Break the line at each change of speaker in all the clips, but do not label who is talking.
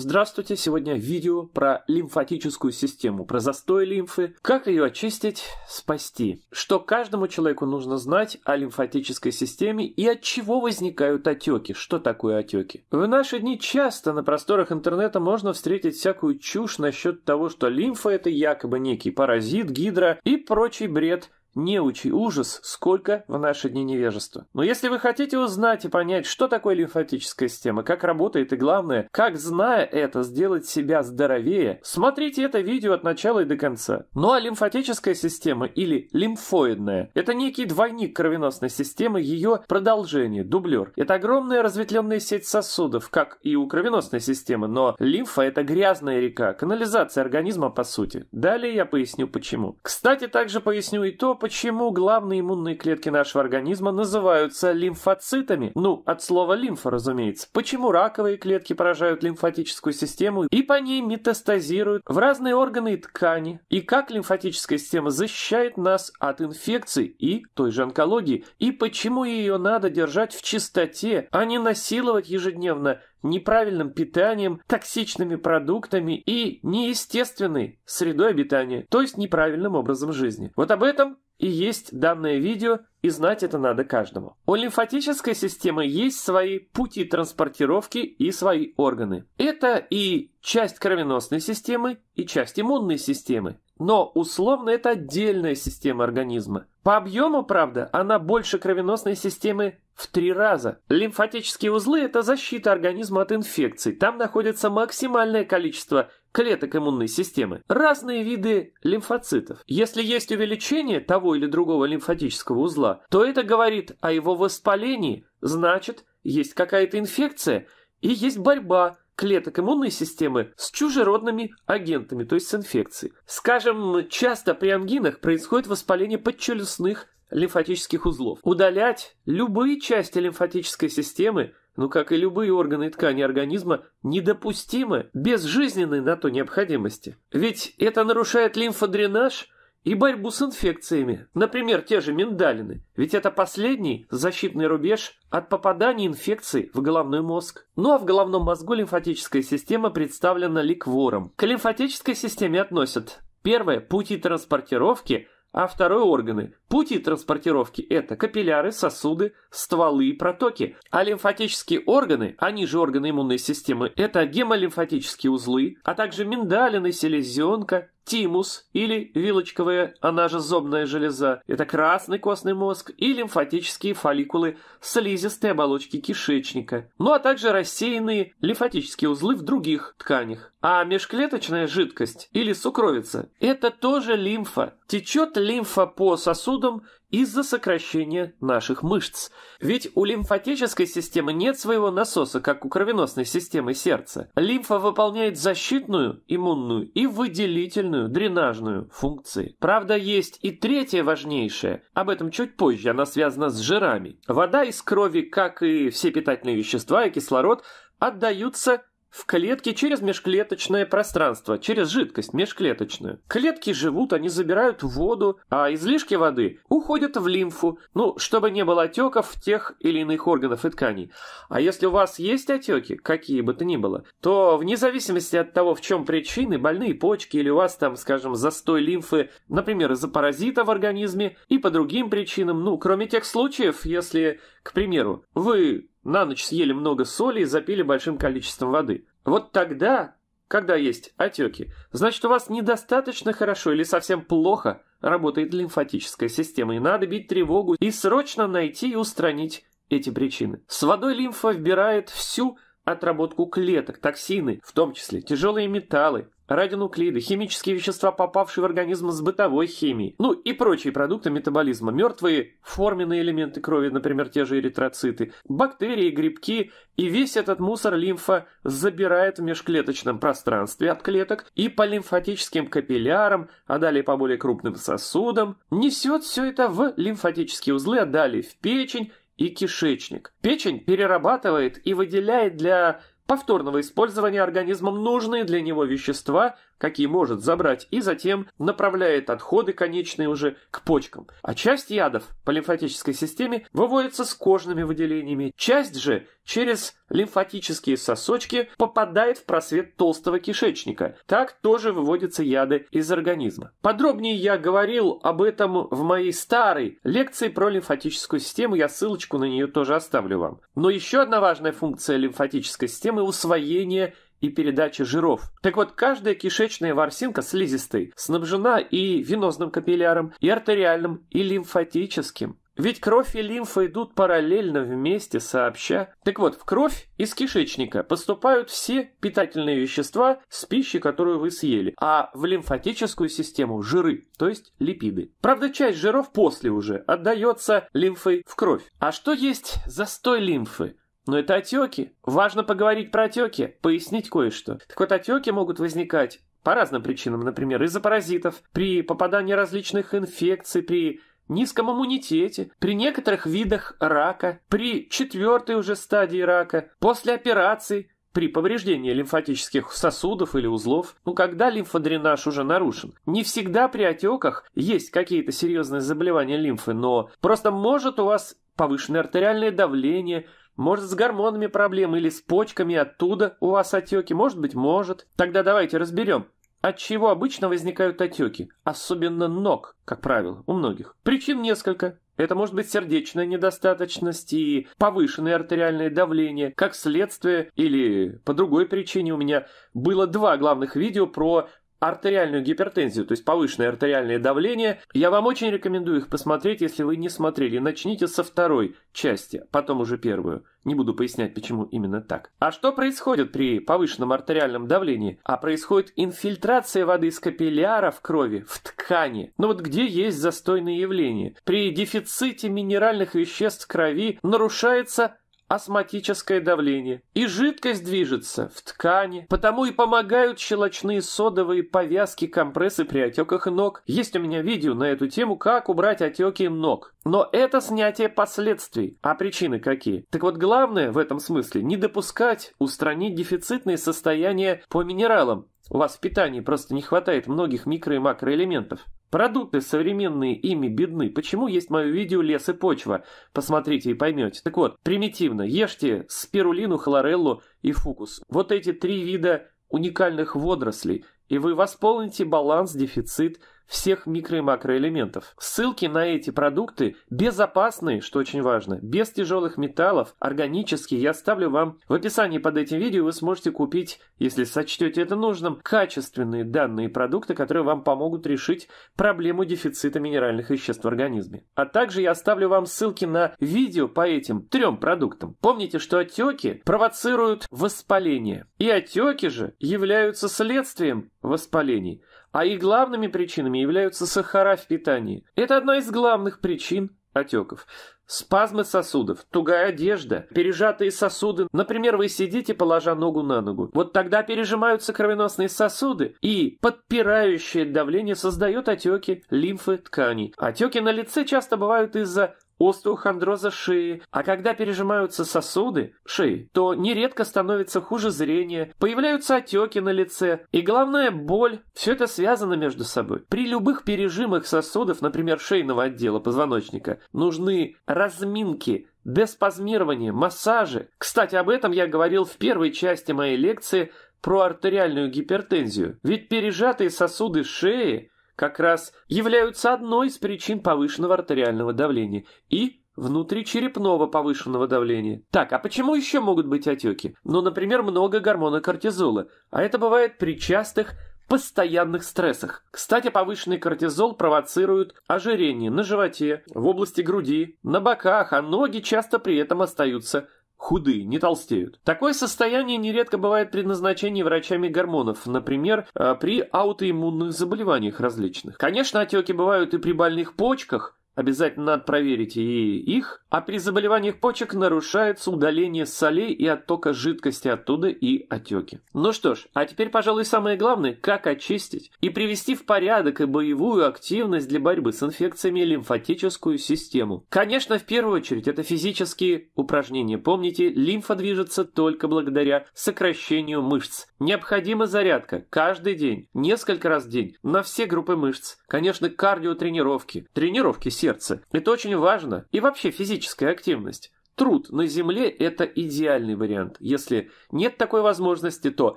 Здравствуйте, сегодня видео про лимфатическую систему, про застой лимфы, как ее очистить, спасти. Что каждому человеку нужно знать о лимфатической системе и от чего возникают отеки, что такое отеки. В наши дни часто на просторах интернета можно встретить всякую чушь насчет того, что лимфа это якобы некий паразит, гидра и прочий бред – неучий ужас, сколько в наши дни невежества. Но если вы хотите узнать и понять, что такое лимфатическая система, как работает и главное, как зная это сделать себя здоровее, смотрите это видео от начала и до конца. Ну а лимфатическая система или лимфоидная – это некий двойник кровеносной системы, ее продолжение, дублер. Это огромная разветвленная сеть сосудов, как и у кровеносной системы, но лимфа – это грязная река, канализация организма по сути. Далее я поясню почему. Кстати, также поясню и то, почему почему главные иммунные клетки нашего организма называются лимфоцитами. Ну, от слова лимфа, разумеется. Почему раковые клетки поражают лимфатическую систему и по ней метастазируют в разные органы и ткани. И как лимфатическая система защищает нас от инфекций и той же онкологии. И почему ее надо держать в чистоте, а не насиловать ежедневно неправильным питанием, токсичными продуктами и неестественной средой обитания, то есть неправильным образом жизни. Вот об этом и есть данное видео, и знать это надо каждому. У лимфатической системы есть свои пути транспортировки и свои органы. Это и часть кровеносной системы, и часть иммунной системы. Но условно это отдельная система организма. По объему, правда, она больше кровеносной системы в три раза. Лимфатические узлы – это защита организма от инфекций. Там находится максимальное количество клеток иммунной системы. Разные виды лимфоцитов. Если есть увеличение того или другого лимфатического узла, то это говорит о его воспалении, значит, есть какая-то инфекция и есть борьба – клеток иммунной системы с чужеродными агентами, то есть с инфекцией. Скажем, часто при ангинах происходит воспаление подчелюстных лимфатических узлов. Удалять любые части лимфатической системы, ну как и любые органы и ткани организма, недопустимо без жизненной на то необходимости. Ведь это нарушает лимфодренаж – и борьбу с инфекциями, например, те же миндалины, ведь это последний защитный рубеж от попадания инфекций в головной мозг. Ну а в головном мозгу лимфатическая система представлена ликвором. К лимфатической системе относят первое – пути транспортировки, а второе – органы. Пути транспортировки – это капилляры, сосуды, стволы и протоки. А лимфатические органы, они же органы иммунной системы, это гемолимфатические узлы, а также миндалины, селезенка, тимус или вилочковая, она же зобная железа, это красный костный мозг и лимфатические фолликулы слизистой оболочки кишечника, ну а также рассеянные лимфатические узлы в других тканях. А межклеточная жидкость или сукровица – это тоже лимфа. Течет лимфа по сосудам из-за сокращения наших мышц. Ведь у лимфатической системы нет своего насоса, как у кровеносной системы сердца. Лимфа выполняет защитную, иммунную и выделительную, дренажную функции. Правда, есть и третье важнейшее. Об этом чуть позже, она связана с жирами. Вода из крови, как и все питательные вещества и кислород, отдаются в клетке через межклеточное пространство, через жидкость межклеточную. Клетки живут, они забирают воду, а излишки воды уходят в лимфу, ну, чтобы не было отеков тех или иных органов и тканей. А если у вас есть отеки, какие бы то ни было, то вне зависимости от того, в чем причины, больные почки или у вас там, скажем, застой лимфы, например, из-за паразита в организме и по другим причинам, ну, кроме тех случаев, если, к примеру, вы на ночь съели много соли и запили большим количеством воды. Вот тогда, когда есть отеки, значит у вас недостаточно хорошо или совсем плохо работает лимфатическая система, и надо бить тревогу и срочно найти и устранить эти причины. С водой лимфа вбирает всю отработку клеток, токсины, в том числе тяжелые металлы, радионуклиды, химические вещества, попавшие в организм с бытовой химией, ну и прочие продукты метаболизма, мертвые форменные элементы крови, например, те же эритроциты, бактерии, грибки, и весь этот мусор лимфа забирает в межклеточном пространстве от клеток и по лимфатическим капиллярам, а далее по более крупным сосудам, несет все это в лимфатические узлы, а далее в печень, и кишечник. Печень перерабатывает и выделяет для повторного использования организмом нужные для него вещества, какие может забрать, и затем направляет отходы конечные уже к почкам. А часть ядов по лимфатической системе выводится с кожными выделениями, часть же через лимфатические сосочки попадает в просвет толстого кишечника. Так тоже выводятся яды из организма. Подробнее я говорил об этом в моей старой лекции про лимфатическую систему, я ссылочку на нее тоже оставлю вам. Но еще одна важная функция лимфатической системы – усвоение и передачи жиров. Так вот, каждая кишечная ворсинка слизистой снабжена и венозным капилляром, и артериальным, и лимфатическим. Ведь кровь и лимфа идут параллельно вместе, сообща. Так вот, в кровь из кишечника поступают все питательные вещества с пищи, которую вы съели, а в лимфатическую систему – жиры, то есть липиды. Правда, часть жиров после уже отдается лимфой в кровь. А что есть застой лимфы? Но это отеки. Важно поговорить про отеки, пояснить кое-что. Так вот, отеки могут возникать по разным причинам, например, из-за паразитов, при попадании различных инфекций, при низком иммунитете, при некоторых видах рака, при четвертой уже стадии рака, после операции, при повреждении лимфатических сосудов или узлов, ну когда лимфодренаж уже нарушен. Не всегда при отеках есть какие-то серьезные заболевания лимфы, но просто может у вас повышенное артериальное давление – может, с гормонами проблемы или с почками оттуда у вас отеки? Может быть, может. Тогда давайте разберем, от чего обычно возникают отеки, особенно ног, как правило, у многих. Причин несколько. Это может быть сердечная недостаточность и повышенное артериальное давление. Как следствие или по другой причине у меня было два главных видео про артериальную гипертензию, то есть повышенное артериальное давление. Я вам очень рекомендую их посмотреть, если вы не смотрели. Начните со второй части, потом уже первую. Не буду пояснять, почему именно так. А что происходит при повышенном артериальном давлении? А происходит инфильтрация воды из капилляра в крови, в ткани. Но ну вот где есть застойные явления? При дефиците минеральных веществ в крови нарушается астматическое давление, и жидкость движется в ткани, потому и помогают щелочные содовые повязки, компрессы при отеках ног. Есть у меня видео на эту тему, как убрать отеки ног. Но это снятие последствий. А причины какие? Так вот, главное в этом смысле не допускать устранить дефицитные состояния по минералам. У вас в питании просто не хватает многих микро- и макроэлементов. Продукты современные ими бедны. Почему есть мое видео «Лес и почва»? Посмотрите и поймете. Так вот, примитивно. Ешьте спирулину, хлореллу и фукус. Вот эти три вида уникальных водорослей. И вы восполните баланс, дефицит, всех микро- и макроэлементов. Ссылки на эти продукты безопасны, что очень важно, без тяжелых металлов, органические, я оставлю вам в описании под этим видео, вы сможете купить, если сочтете это нужным, качественные данные продукты, которые вам помогут решить проблему дефицита минеральных веществ в организме. А также я оставлю вам ссылки на видео по этим трем продуктам. Помните, что отеки провоцируют воспаление, и отеки же являются следствием воспалений – а их главными причинами являются сахара в питании. Это одна из главных причин отеков. Спазмы сосудов, тугая одежда, пережатые сосуды. Например, вы сидите, положа ногу на ногу. Вот тогда пережимаются кровеносные сосуды, и подпирающее давление создает отеки лимфы тканей. Отеки на лице часто бывают из-за остеохондроза шеи, а когда пережимаются сосуды шеи, то нередко становится хуже зрения, появляются отеки на лице и, главное, боль. Все это связано между собой. При любых пережимах сосудов, например, шейного отдела позвоночника, нужны разминки, деспазмирование, массажи. Кстати, об этом я говорил в первой части моей лекции про артериальную гипертензию. Ведь пережатые сосуды шеи как раз являются одной из причин повышенного артериального давления и внутричерепного повышенного давления. Так, а почему еще могут быть отеки? Ну, например, много гормона кортизола, а это бывает при частых постоянных стрессах. Кстати, повышенный кортизол провоцирует ожирение на животе, в области груди, на боках, а ноги часто при этом остаются Худые, не толстеют. Такое состояние нередко бывает при назначении врачами гормонов, например, э, при аутоиммунных заболеваниях различных. Конечно, отеки бывают и при больных почках, Обязательно надо проверить и их. А при заболеваниях почек нарушается удаление солей и оттока жидкости оттуда и отеки. Ну что ж, а теперь, пожалуй, самое главное, как очистить и привести в порядок и боевую активность для борьбы с инфекциями лимфатическую систему. Конечно, в первую очередь это физические упражнения. Помните, лимфа движется только благодаря сокращению мышц. Необходима зарядка каждый день, несколько раз в день, на все группы мышц. Конечно, кардиотренировки, тренировки сердца сердце. Это очень важно. И вообще физическая активность. Труд на земле – это идеальный вариант. Если нет такой возможности, то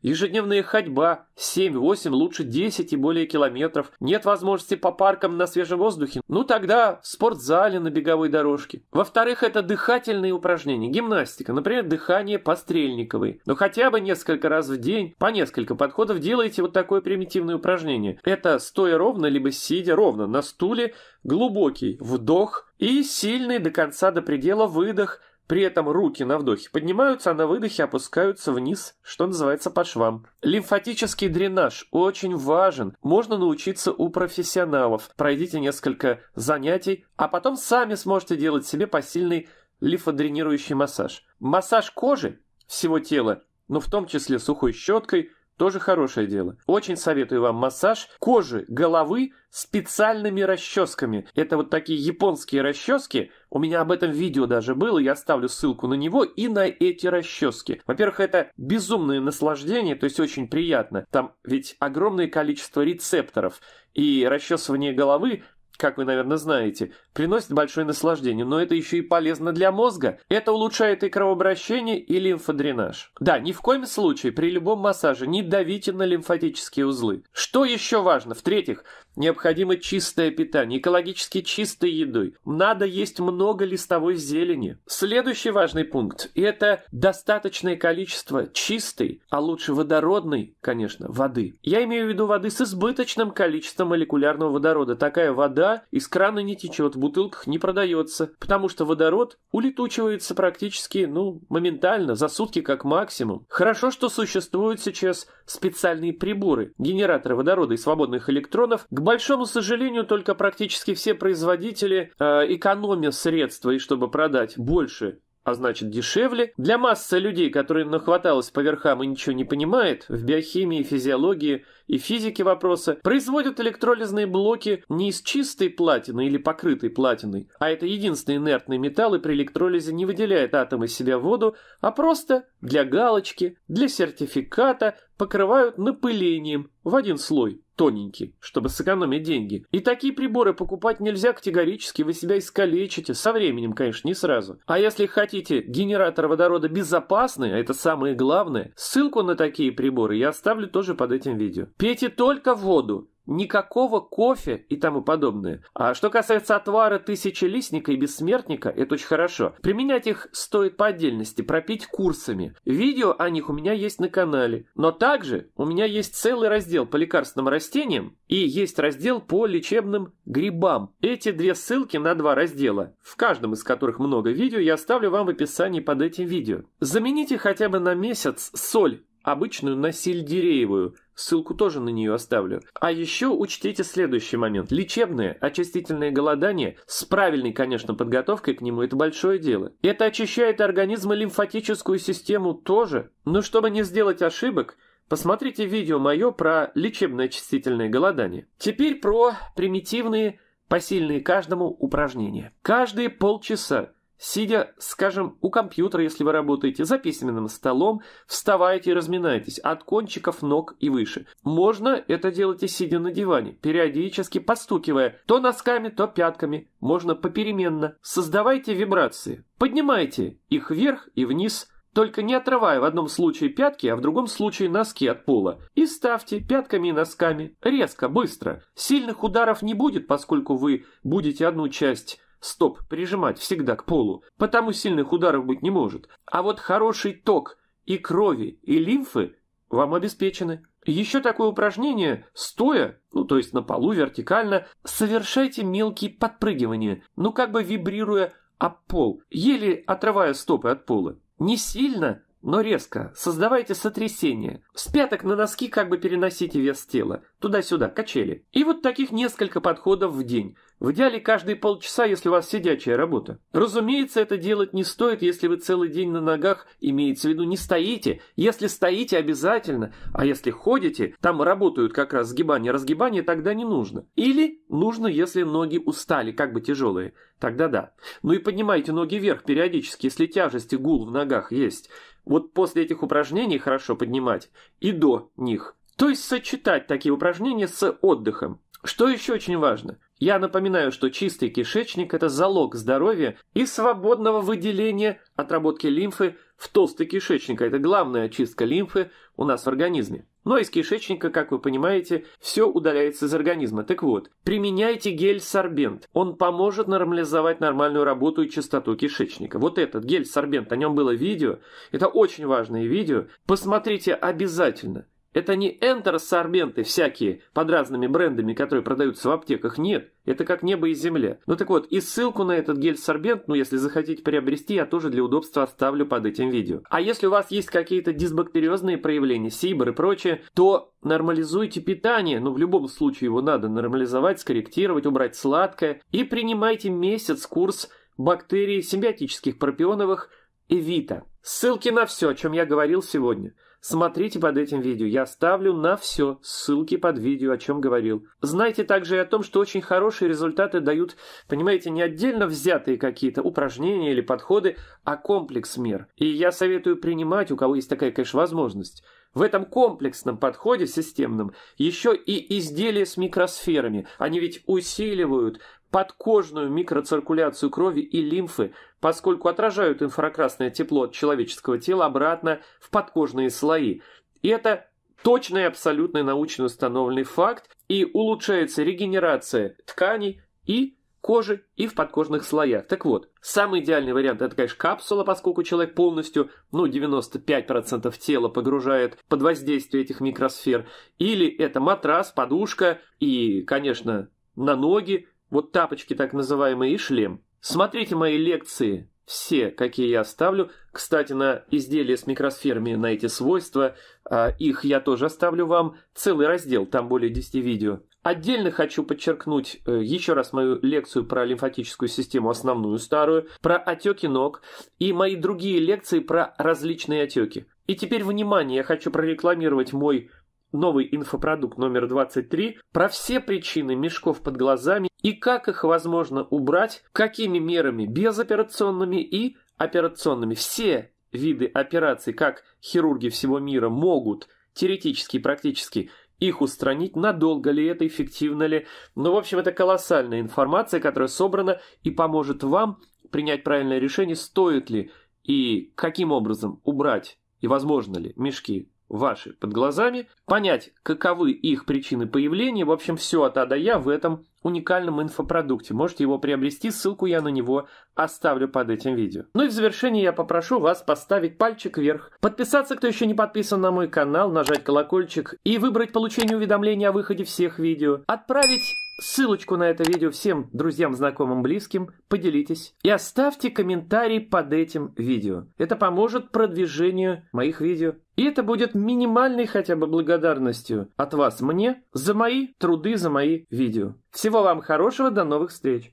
ежедневная ходьба 7-8, лучше 10 и более километров. Нет возможности по паркам на свежем воздухе, ну тогда в спортзале на беговой дорожке. Во-вторых, это дыхательные упражнения, гимнастика, например, дыхание пострельниковой. Но хотя бы несколько раз в день, по несколько подходов делайте вот такое примитивное упражнение. Это стоя ровно, либо сидя ровно на стуле, глубокий вдох – и сильный до конца до предела выдох, при этом руки на вдохе поднимаются, а на выдохе опускаются вниз, что называется по швам. Лимфатический дренаж очень важен. Можно научиться у профессионалов. Пройдите несколько занятий, а потом сами сможете делать себе посильный лимфодренирующий массаж. Массаж кожи всего тела, но ну, в том числе сухой щеткой – тоже хорошее дело. Очень советую вам массаж кожи, головы специальными расческами. Это вот такие японские расчески. У меня об этом видео даже было, я оставлю ссылку на него и на эти расчески. Во-первых, это безумное наслаждение, то есть очень приятно. Там ведь огромное количество рецепторов. И расчесывание головы как вы, наверное, знаете, приносит большое наслаждение, но это еще и полезно для мозга. Это улучшает и кровообращение, и лимфодренаж. Да, ни в коем случае при любом массаже не давите на лимфатические узлы. Что еще важно? В-третьих, Необходимо чистое питание, экологически чистой едой. Надо есть много листовой зелени. Следующий важный пункт – это достаточное количество чистой, а лучше водородной, конечно, воды. Я имею в виду воды с избыточным количеством молекулярного водорода. Такая вода из крана не течет, в бутылках не продается, потому что водород улетучивается практически, ну, моментально, за сутки как максимум. Хорошо, что существуют сейчас специальные приборы, генераторы водорода и свободных электронов к большому сожалению, только практически все производители, э, экономя средства и чтобы продать больше, а значит дешевле, для массы людей, которые нахваталось по верхам и ничего не понимает, в биохимии, физиологии и физике вопроса, производят электролизные блоки не из чистой платины или покрытой платиной, а это единственный инертный металл и при электролизе не выделяет атомы из себя воду, а просто для галочки, для сертификата покрывают напылением в один слой тоненький, чтобы сэкономить деньги. И такие приборы покупать нельзя категорически, вы себя искалечите. Со временем, конечно, не сразу. А если хотите генератор водорода безопасный, а это самое главное, ссылку на такие приборы я оставлю тоже под этим видео. Пейте только воду, никакого кофе и тому подобное. А что касается отвара тысячелистника и бессмертника, это очень хорошо. Применять их стоит по отдельности, пропить курсами. Видео о них у меня есть на канале. Но также у меня есть целый раздел по лекарственным растениям и есть раздел по лечебным грибам. Эти две ссылки на два раздела, в каждом из которых много видео, я оставлю вам в описании под этим видео. Замените хотя бы на месяц соль обычную на сельдереевую. Ссылку тоже на нее оставлю. А еще учтите следующий момент. Лечебное очистительное голодание с правильной, конечно, подготовкой к нему – это большое дело. Это очищает организм и лимфатическую систему тоже. Но чтобы не сделать ошибок, посмотрите видео мое про лечебное очистительное голодание. Теперь про примитивные, посильные каждому упражнения. Каждые полчаса Сидя, скажем, у компьютера, если вы работаете, за письменным столом, вставайте и разминайтесь от кончиков ног и выше. Можно это делать и сидя на диване, периодически постукивая то носками, то пятками. Можно попеременно. Создавайте вибрации. Поднимайте их вверх и вниз – только не отрывая в одном случае пятки, а в другом случае носки от пола. И ставьте пятками и носками резко, быстро. Сильных ударов не будет, поскольку вы будете одну часть стоп прижимать всегда к полу, потому сильных ударов быть не может. А вот хороший ток и крови, и лимфы вам обеспечены. Еще такое упражнение, стоя, ну то есть на полу вертикально, совершайте мелкие подпрыгивания, ну как бы вибрируя об пол, еле отрывая стопы от пола. Не сильно, но резко. Создавайте сотрясение. С пяток на носки как бы переносите вес тела. Туда-сюда, качели. И вот таких несколько подходов в день. В идеале каждые полчаса, если у вас сидячая работа. Разумеется, это делать не стоит, если вы целый день на ногах, имеется в виду, не стоите. Если стоите, обязательно. А если ходите, там работают как раз сгибания, разгибания, тогда не нужно. Или нужно, если ноги устали, как бы тяжелые. Тогда да. Ну и поднимайте ноги вверх периодически, если тяжесть и гул в ногах есть. Вот после этих упражнений хорошо поднимать и до них. То есть сочетать такие упражнения с отдыхом. Что еще очень важно? Я напоминаю, что чистый кишечник – это залог здоровья и свободного выделения отработки лимфы в толстый кишечник, это главная очистка лимфы у нас в организме. Но из кишечника, как вы понимаете, все удаляется из организма. Так вот, применяйте гель-сорбент. Он поможет нормализовать нормальную работу и частоту кишечника. Вот этот гель-сорбент, о нем было видео. Это очень важное видео. Посмотрите обязательно. Это не энтер-сорбенты всякие под разными брендами, которые продаются в аптеках, нет. Это как небо и земля. Ну так вот, и ссылку на этот гель-сорбент, ну если захотите приобрести, я тоже для удобства оставлю под этим видео. А если у вас есть какие-то дисбактериозные проявления, сибр и прочее, то нормализуйте питание, ну в любом случае его надо нормализовать, скорректировать, убрать сладкое и принимайте месяц курс бактерий симбиотических пропионовых Эвита. Ссылки на все, о чем я говорил сегодня – Смотрите под этим видео. Я ставлю на все ссылки под видео, о чем говорил. Знайте также и о том, что очень хорошие результаты дают, понимаете, не отдельно взятые какие-то упражнения или подходы, а комплекс мер. И я советую принимать, у кого есть такая, конечно, возможность. В этом комплексном подходе системном еще и изделия с микросферами. Они ведь усиливают подкожную микроциркуляцию крови и лимфы, поскольку отражают инфракрасное тепло от человеческого тела обратно в подкожные слои. И это точный абсолютный, научно установленный факт, и улучшается регенерация тканей и кожи и в подкожных слоях. Так вот, самый идеальный вариант это, конечно, капсула, поскольку человек полностью, ну, 95% тела погружает под воздействие этих микросфер. Или это матрас, подушка и, конечно, на ноги, вот тапочки так называемые и шлем. Смотрите мои лекции, все, какие я оставлю. Кстати, на изделия с микросферами, на эти свойства, а, их я тоже оставлю вам. Целый раздел, там более 10 видео. Отдельно хочу подчеркнуть э, еще раз мою лекцию про лимфатическую систему, основную старую, про отеки ног и мои другие лекции про различные отеки. И теперь, внимание, я хочу прорекламировать мой новый инфопродукт номер 23, про все причины мешков под глазами и как их возможно убрать, какими мерами безоперационными и операционными. Все виды операций, как хирурги всего мира могут, теоретически и практически, их устранить, надолго ли это, эффективно ли. Ну, в общем, это колоссальная информация, которая собрана и поможет вам принять правильное решение, стоит ли и каким образом убрать и возможно ли мешки ваши под глазами, понять, каковы их причины появления, в общем, все от А до Я в этом уникальном инфопродукте. Можете его приобрести, ссылку я на него оставлю под этим видео. Ну и в завершение я попрошу вас поставить пальчик вверх, подписаться, кто еще не подписан на мой канал, нажать колокольчик и выбрать получение уведомлений о выходе всех видео, отправить ссылочку на это видео всем друзьям, знакомым, близким, поделитесь и оставьте комментарий под этим видео. Это поможет продвижению моих видео. И это будет минимальной хотя бы благодарностью от вас мне за мои труды, за мои видео. Всего вам хорошего, до новых встреч!